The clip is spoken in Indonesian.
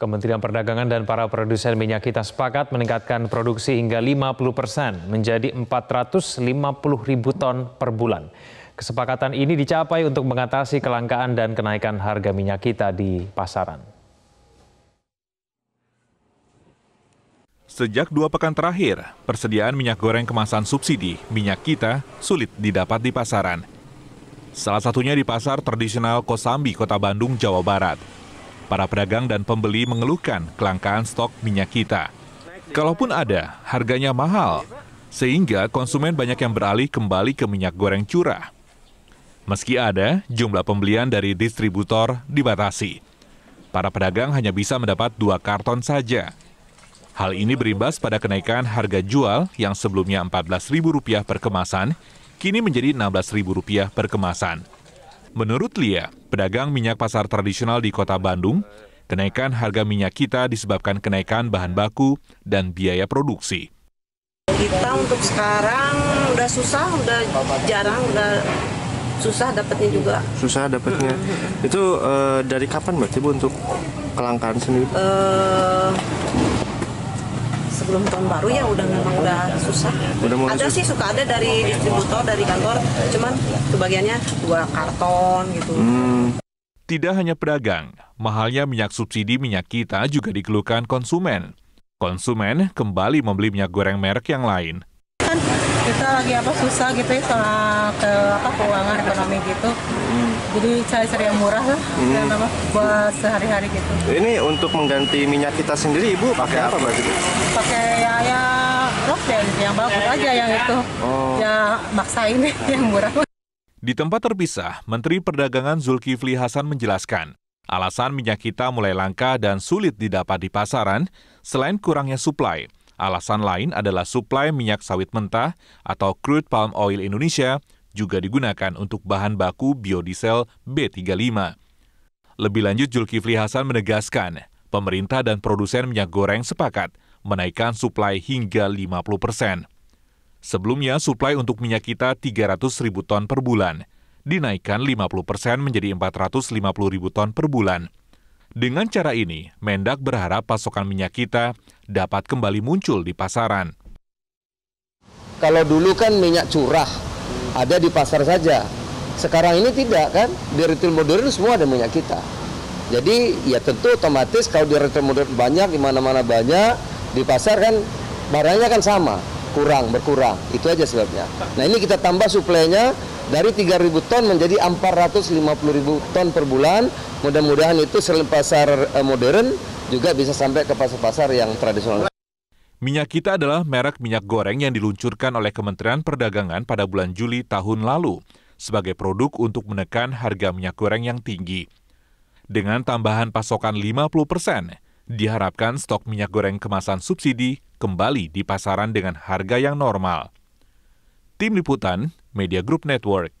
Kementerian Perdagangan dan para produsen minyak kita sepakat meningkatkan produksi hingga 50 persen menjadi 450 ribu ton per bulan. Kesepakatan ini dicapai untuk mengatasi kelangkaan dan kenaikan harga minyak kita di pasaran. Sejak dua pekan terakhir, persediaan minyak goreng kemasan subsidi minyak kita sulit didapat di pasaran. Salah satunya di pasar tradisional Kosambi, Kota Bandung, Jawa Barat para pedagang dan pembeli mengeluhkan kelangkaan stok minyak kita. Kalaupun ada, harganya mahal, sehingga konsumen banyak yang beralih kembali ke minyak goreng curah. Meski ada, jumlah pembelian dari distributor dibatasi. Para pedagang hanya bisa mendapat dua karton saja. Hal ini berimbas pada kenaikan harga jual yang sebelumnya Rp14.000 per kemasan, kini menjadi Rp16.000 per kemasan. Menurut Lia, pedagang minyak pasar tradisional di kota Bandung, kenaikan harga minyak kita disebabkan kenaikan bahan baku dan biaya produksi. Kita untuk sekarang udah susah, udah jarang, udah susah dapatnya juga. Susah dapatnya. Mm-hmm. Itu uh, dari kapan berarti Bu untuk kelangkaan sendiri? Uh, sebelum tahun baru ya udah memang udah susah. Udah mulai ada sih suka ada dari distributor dari kantor, cuman kebagiannya dua karton gitu. Hmm. Tidak hanya pedagang, mahalnya minyak subsidi minyak kita juga dikeluhkan konsumen. Konsumen kembali membeli minyak goreng merek yang lain, kita lagi apa susah gitu ya sama ke apa keuangan ekonomi gitu hmm. jadi cari-cari yang murah lah hmm. yang apa buat sehari-hari gitu ini untuk mengganti minyak kita sendiri ibu pakai apa mbak pakai ya, ya rockden yang bagus aja yang itu oh. ya ini yang murah di tempat terpisah, Menteri Perdagangan Zulkifli Hasan menjelaskan, alasan minyak kita mulai langka dan sulit didapat di pasaran, selain kurangnya suplai, Alasan lain adalah suplai minyak sawit mentah atau crude palm oil Indonesia juga digunakan untuk bahan baku biodiesel B35. Lebih lanjut, Julkifli Hasan menegaskan, pemerintah dan produsen minyak goreng sepakat menaikkan suplai hingga 50 persen. Sebelumnya, suplai untuk minyak kita 300 ribu ton per bulan, dinaikkan 50 persen menjadi 450 ribu ton per bulan. Dengan cara ini, Mendak berharap pasokan minyak kita dapat kembali muncul di pasaran. Kalau dulu kan minyak curah ada di pasar saja. Sekarang ini tidak kan, di retail modern semua ada minyak kita. Jadi ya tentu otomatis kalau di retail modern banyak, di mana-mana banyak, di pasar kan barangnya kan sama, kurang, berkurang. Itu aja sebabnya. Nah ini kita tambah suplainya, dari 3.000 ton menjadi 450.000 ton per bulan. Mudah-mudahan itu selain pasar eh, modern juga bisa sampai ke pasar-pasar yang tradisional. Minyak kita adalah merek minyak goreng yang diluncurkan oleh Kementerian Perdagangan pada bulan Juli tahun lalu sebagai produk untuk menekan harga minyak goreng yang tinggi. Dengan tambahan pasokan 50 persen, diharapkan stok minyak goreng kemasan subsidi kembali di pasaran dengan harga yang normal. Tim Liputan Media Group Network.